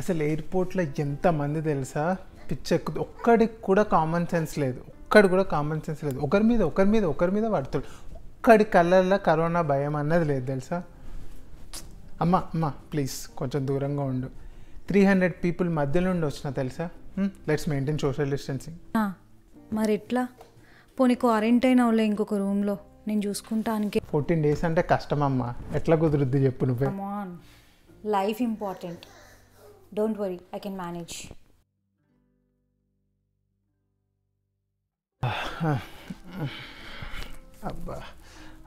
అసలు ఎయిర్పోర్ట్లో ఎంతమంది తెలుసా పిచ్చెక్కు ఒక్కడికి కూడా కామన్ సెన్స్ లేదు ఒక్కడి కూడా కామన్ సెన్స్ లేదు ఒకరి మీద ఒకరి మీద ఒకరి మీద పడుతుంది ఒక్కడి కళ్ళల్లో కరోనా భయం అన్నది లేదు తెలుసా అమ్మ అమ్మ ప్లీజ్ కొంచెం దూరంగా ఉండు త్రీ హండ్రెడ్ పీపుల్ మధ్యలో నుండి వచ్చిన తెలుసా లెట్స్ మెయింటైన్ సోషల్ డిస్టెన్సింగ్ మరి ఎట్లా పోనీ క్వారంటైన్ అవ్వలే ఇంకొక రూమ్లో నేను చూసుకుంటానికి ఫోర్టీన్ డేస్ అంటే కష్టం అమ్మా ఎట్లా కుదురుద్ది చెప్పు నువ్వు own life important don't worry I can manage అబ్బా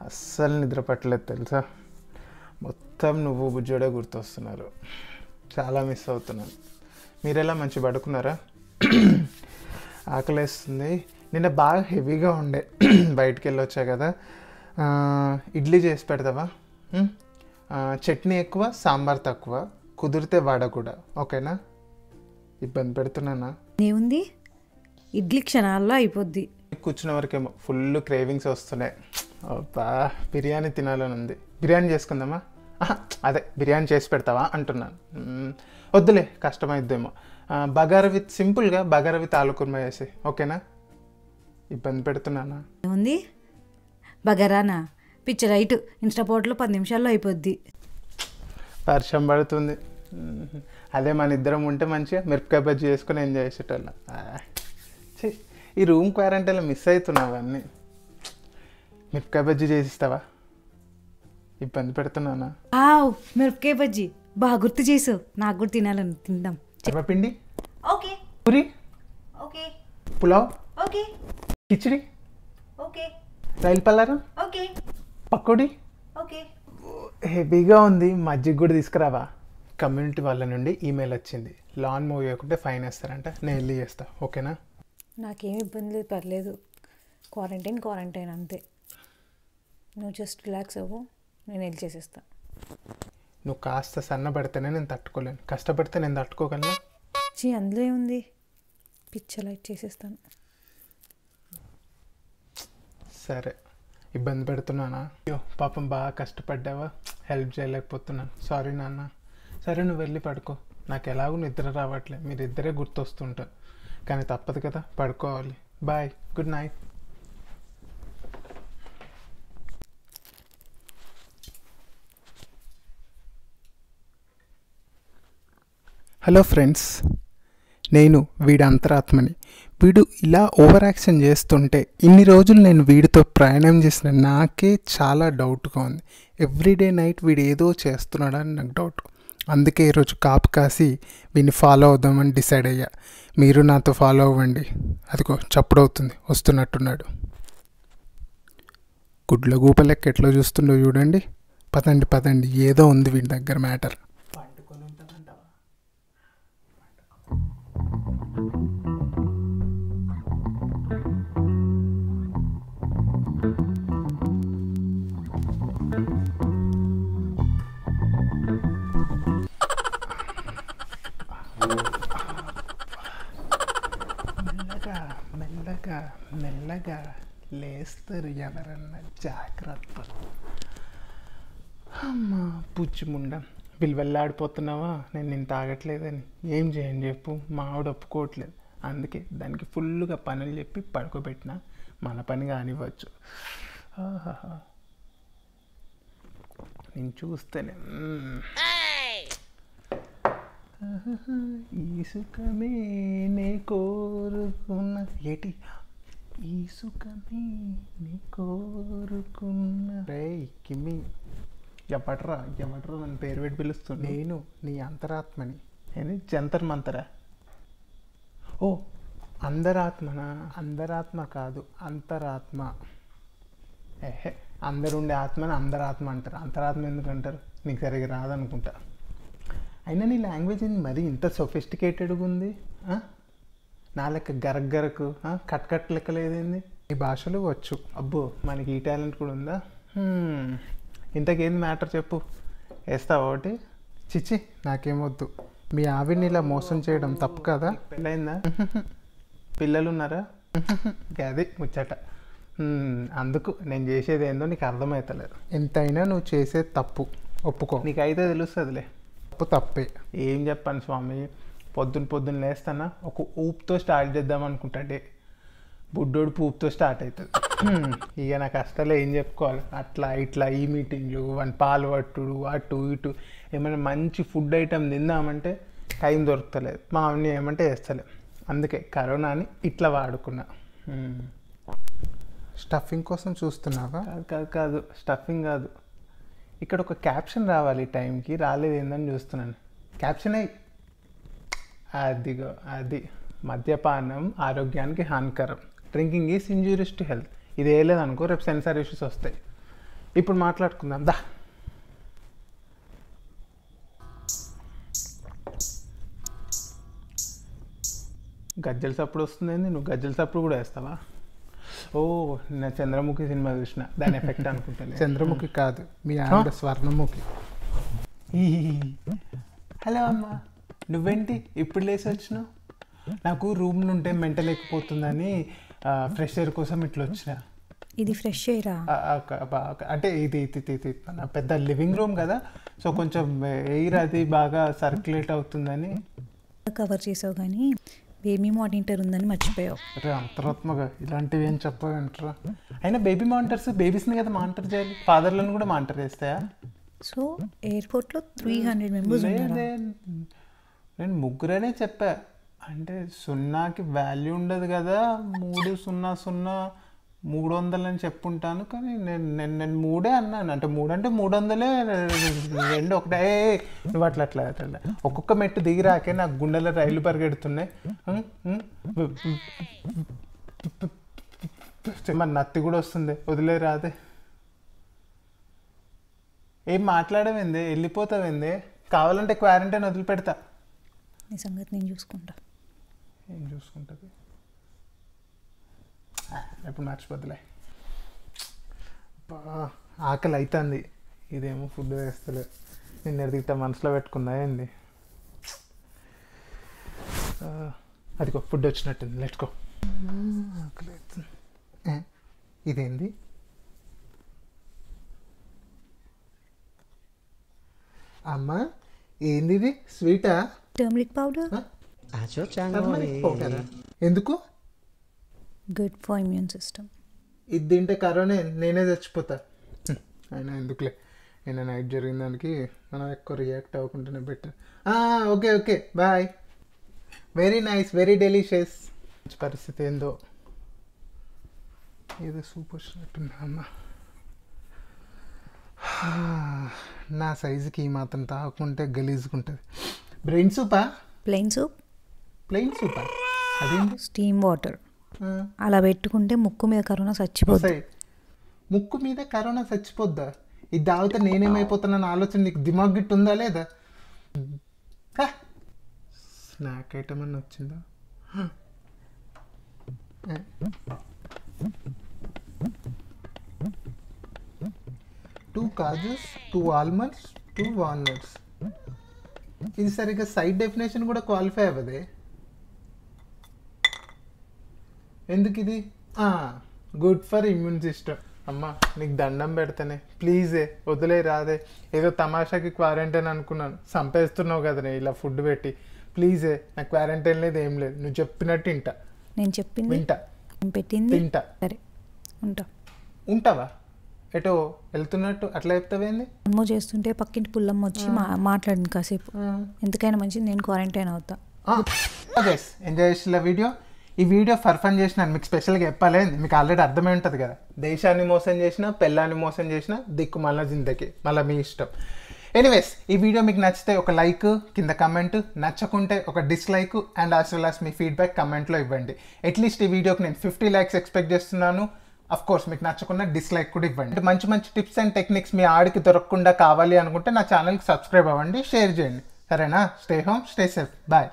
అస్సలు నిద్ర పట్టలేదు తెలుసా మొత్తం నువ్వు బుజ్జోడే గుర్తొస్తున్నారు చాలా మిస్ అవుతున్నాను మీరెలా మంచి పడుకున్నారా ఆకలేస్తుంది నిన్న బాగా హెవీగా ఉండే బయటికి వెళ్ళొచ్చా కదా ఇడ్లీ చేసి పెడతావా చట్నీ ఎక్కువ సాంబార్ తక్కువ కుదిరితే వడ కూడా ఓకేనా ఇబ్బంది పెడుతున్నానా ఏముంది ఇడ్లీ క్షణాల్లో అయిపోద్ది కూర్చున్న వరకేమో ఫుల్ క్రేవింగ్స్ వస్తున్నాయి అబ్బా బిర్యానీ తినాలని ఉంది బిర్యానీ చేసుకుందామా అదే బిర్యానీ చేసి పెడతావా అంటున్నాను వద్దులే కష్టమైద్దేమో బగారా విత్ సింపుల్గా బగారా విత్ ఆలుకుర్మ చేసి ఓకేనా ఇబ్బంది పెడుతున్నానా ఏముంది బగరానా పిచ్చ రైట్ ఇన్స్టా పోట్లో పది నిమిషాల్లో అయిపోద్ది వర్షం పడుతుంది అదే మన ఇద్దరం ఉంటే మంచిగా మిరపకాయ బజ్జీ చేసుకుని ఎంజాయ్ చేసేటోళ్ళం ఈ రూమ్ క్వారంటైన్లో మిస్ అవుతున్నావు అన్నీ మిరపకాయ బజ్జీ చేసిస్తావా ఇబ్బంది పెడుతున్నానా ఆవ్ మిరపకాయ బజ్జీ బాగా గుర్తు చేసు నాకు కూడా తినాలని తిందాం చెప్పపిండి okay okay pulao okay khichdi okay రైలు పల్లారా ఓకే పకోడి ఓకే హెవీగా ఉంది మజ్జిగ కూడా తీసుకురావా కమ్యూనిటీ వాళ్ళ నుండి ఈమెయిల్ వచ్చింది లాన్ మూవీ ఒకటే ఫైన్ వేస్తారంట నేను వెళ్ళి చేస్తా ఓకేనా నాకేం ఇబ్బంది లేదు పర్లేదు క్వారంటైన్ క్వారంటైన్ అంతే నువ్వు జస్ట్ రిలాక్స్ అవ్వు నేను వెళ్ళి చేసేస్తా నువ్వు కాస్త సన్నబడితేనే నేను తట్టుకోలేను కష్టపడితే నేను తట్టుకోగలను చీ అందులో ఏముంది లైట్ చేసేస్తాను సరే ఇబ్బంది పెడుతున్నానా అయ్యో పాపం బాగా కష్టపడ్డావా హెల్ప్ చేయలేకపోతున్నాను సారీ నాన్న సరే నువ్వు వెళ్ళి పడుకో నాకు ఎలాగో నిద్ర రావట్లే మీరిద్దరే గుర్తొస్తుంటారు కానీ తప్పదు కదా పడుకోవాలి bye good night hello friends నేను వీడి అంతరాత్మని వీడు ఇలా ఓవర్ యాక్షన్ చేస్తుంటే ఇన్ని రోజులు నేను వీడితో ప్రయాణం చేసిన నాకే చాలా డౌట్గా ఉంది ఎవ్రీడే నైట్ వీడు ఏదో చేస్తున్నాడని నాకు డౌట్ అందుకే ఈరోజు కాపు కాసి వీడిని ఫాలో అవుదామని డిసైడ్ అయ్యా మీరు నాతో ఫాలో అవ్వండి అదిగో చప్పుడవుతుంది వస్తున్నట్టున్నాడు గుడ్ల గూపలెక్క ఎట్లా చూస్తుండో చూడండి పదండి పదండి ఏదో ఉంది వీడి దగ్గర మ్యాటర్ లేస్తారు ఎవరన్నా జాగ్రత్త అమ్మా పుచ్చిముండ వెళ్ళాడిపోతున్నావా నేను నేను తాగట్లేదని ఏం చేయని చెప్పు మా ఆవిడ ఒప్పుకోవట్లేదు అందుకే దానికి ఫుల్గా పనులు చెప్పి పడుకోబెట్టిన మన పని కానివ్వచ్చు నేను చూస్తేనే ఇసుకమే నే కోరుకున్న ఏటి ఇసుకమే నీ కోరుకున్న రే కిమ్మి ఎప్పట్రా ఎప్పట్రా నన్ను పేరు పెట్టి పిలుస్తుంది నేను నీ అంతరాత్మని నేను జంతర్ మంతరా ఓ అందరాత్మనా అందరాత్మ కాదు అంతరాత్మ ఏహే అందరుండే ఆత్మని అందరాత్మ అంటారు అంతరాత్మ ఎందుకంటారు నీకు సరిగ్గా రాదనుకుంటా అయినా నీ లాంగ్వేజ్ మరీ ఇంత సొఫిస్టికేటెడ్గా ఉంది నా లెక్క గరగ్గరకు కట్ కట్ లెక్క లేదేంది ఈ భాషలు వచ్చు అబ్బో మనకి ఈ టాలెంట్ కూడా ఉందా ఇంతకేంది మ్యాటర్ చెప్పు వేస్తావు ఒకటి చిచి నాకేమొద్దు మీ ఆవిడ్ని ఇలా మోసం చేయడం తప్పు కదా పెళ్ళైందా పిల్లలు ఉన్నారా అది ముచ్చట అందుకు నేను చేసేది ఏందో నీకు అర్థమవుతలేదు ఎంతైనా నువ్వు చేసేది తప్పు ఒప్పుకో నీకైతే తెలుస్తుందిలే తప్పు తప్పే ఏం చెప్పాను స్వామి పొద్దున్న పొద్దున్న లేస్తానా ఒక ఊపుతో స్టార్ట్ చేద్దాం అనుకుంటా డే బుడ్డోడు పూపుతో స్టార్ట్ అవుతుంది ఇక నాకు అసలు ఏం చెప్పుకోవాలి అట్లా ఇట్లా ఈ మీటింగ్లు వన్ పాలు పట్టుడు అటు ఇటు ఏమైనా మంచి ఫుడ్ ఐటెం తిందామంటే టైం దొరకలేదు మా అవన్నీ ఏమంటే వేస్తలేదు అందుకే కరోనాని ఇట్లా వాడుకున్నా స్టఫింగ్ కోసం చూస్తున్నావా కాదు కాదు కాదు స్టఫింగ్ కాదు ఇక్కడ ఒక క్యాప్షన్ రావాలి టైంకి రాలేదు ఏందని చూస్తున్నాను క్యాప్షన్ అయ్యి అదిగో అది మద్యపానం ఆరోగ్యానికి హానికరం drinking is injurious to health ఇది వేయలేదనుకో రేపు సెన్సార్ ఇష్యూస్ వస్తాయి ఇప్పుడు మాట్లాడుకుందాం దా గజ్జల సప్పుడు వస్తుందండి నువ్వు గజ్జల సప్పుడు కూడా వేస్తావా ఓ నేను చంద్రముఖి సినిమా చూసిన దాని ఎఫెక్ట్ అనుకుంటాను చంద్రముఖి కాదు మీ ఆవిడ స్వర్ణముఖి హలో అమ్మా నువ్వేంటి ఇప్పుడు లేసి వచ్చినావు నాకు రూమ్ నుంటే మెంటల్ ఎక్కిపోతుందని ఫ్రెష్ ఎయిర్ కోసం ఇట్లా వచ్చిన ఇది ఫ్రెష్ ఎయిరా అంటే ఇది ఇది పెద్ద లివింగ్ రూమ్ కదా సో కొంచెం ఎయిర్ అది బాగా సర్క్యులేట్ అవుతుందని కవర్ చేసావు కానీ బేబీ మానిటర్ ఉందని మర్చిపోయావు అరే అంతరాత్మగా ఇలాంటివి ఏం చెప్పావంటారా అయినా బేబీ మానిటర్స్ బేబీస్ని కదా మానిటర్ చేయాలి ఫాదర్లను కూడా మానిటర్ చేస్తాయా సో ఎయిర్పోర్ట్లో త్రీ హండ్రెడ్ మెంబర్స్ నేను ముగ్గురనే చెప్పా అంటే సున్నాకి వాల్యూ ఉండదు కదా మూడు సున్నా సున్నా మూడు వందలు అని చెప్పుంటాను కానీ నేను నేను నేను మూడే అన్నాను అంటే మూడు అంటే మూడు వందలే రెండు ఒకటే నువ్వు అట్లా అట్లా అట్లా ఒక్కొక్క మెట్టు దిగిరాకే నాకు గుండెలో రైలు పరిగెడుతున్నాయి మన నత్తి కూడా వస్తుంది వదిలే రాదే ఏం వెళ్ళిపోతావు వెళ్ళిపోతావేంది కావాలంటే క్వారంటైన్ వదిలిపెడతా నీ సంగతి నేను చూసుకుంటా ఏం చూసుకుంటుంది ఎప్పుడు మర్చిపోతులే ఆకలి అవుతుంది ఇదేమో ఫుడ్ వేస్తలే నేను ఎదిగితే మనసులో పెట్టుకుందా ఏంది అదిగో ఫుడ్ వచ్చినట్టుంది లెట్కో ఆకలి అవుతుంది ఇదేంది అమ్మా ఏంది ఇది స్వీటా టర్మరిక్ పౌడర్ ఎందుకు గుడ్ ఫర్ ఇమ్యూన్ సిస్టమ్ ఇది తింటే కరోనే నేనే చచ్చిపోతా అయినా ఎందుకులే నేను నైట్ జరిగిన దానికి మనం ఎక్కువ రియాక్ట్ అవ్వకుండానే better okay okay bye very nice very delicious పరిస్థితి ఏందో ఏదో సూపర్ షాట్ అమ్మ నా సైజుకి ఈ మాత్రం తాకుంటే గలీజుకుంటుంది బ్రెయిన్ సూపా ప్లెయిన్ సూప్ ప్లెయిన్ సూపా అదేంటి స్టీమ్ వాటర్ అలా పెట్టుకుంటే ముక్కు మీద కరోనా చచ్చిపోతాయి ముక్కు మీద కరోనా చచ్చిపోద్దా ఇది తాగితే నేనేమైపోతున్నాను ఆలోచన నీకు దిమాగ్ గిట్టు ఉందా లేదా స్నాక్ ఐటమ్ అని వచ్చిందా two kajus two almonds two walnuts ఇది సరిగ్గా సైడ్ డెఫినేషన్ కూడా క్వాలిఫై అవ్వదే ఎందుకు ఇది గుడ్ ఫర్ ఇమ్యూన్ సిస్టమ్ అమ్మా నీకు దండం పెడతానే ప్లీజే వదిలే రాదే ఏదో తమాషాకి క్వారంటైన్ అనుకున్నాను సంపేస్తున్నావు కదా ఇలా ఫుడ్ పెట్టి ప్లీజే నాకు క్వారంటైన్ లేదు ఏం లేదు నువ్వు చెప్పినట్టు ఇంట నేను చెప్పింది వింటా పెట్టింది తింటా సరే ఉంటా ఉంటావా ఎటో వెళ్తున్నట్టు అట్లా చెప్తావేంది అమ్మో చేస్తుంటే పక్కింటి పుల్లమ్మ వచ్చి మాట్లాడింది కాసేపు ఎందుకైనా మంచిది నేను క్వారంటైన్ అవుతా గైస్ ఎంజాయ్ చేసిన వీడియో ఈ వీడియో ఫర్ఫన్ చేసిన మీకు స్పెషల్గా చెప్పాలి మీకు ఆల్రెడీ అర్థమై ఉంటుంది కదా దేశాన్ని మోసం చేసిన పెళ్ళాన్ని మోసం చేసిన దిక్కు మళ్ళీ జిందకి మళ్ళీ మీ ఇష్టం ఎనీవేస్ ఈ వీడియో మీకు నచ్చితే ఒక లైక్ కింద కమెంట్ నచ్చకుంటే ఒక dislike and as well as మీ ఫీడ్బ్యాక్ కమెంట్లో ఇవ్వండి అట్లీస్ట్ ఈ వీడియోకి నేను ఫిఫ్టీ ల్యాక్స్ ఎక్స్పెక్ట్ చేస్తున్నాను అఫ్ కోర్స్ మీకు నచ్చకుండా డిస్లైక్ కూడా ఇవ్వండి మంచి మంచి టిప్స్ అండ్ టెక్నిక్స్ మీ ఆడికి దొరకకుండా కావాలి అనుకుంటే నా ఛానల్కి సబ్స్క్రైబ్ అవ్వండి షేర్ చేయండి సరేనా stay home stay safe bye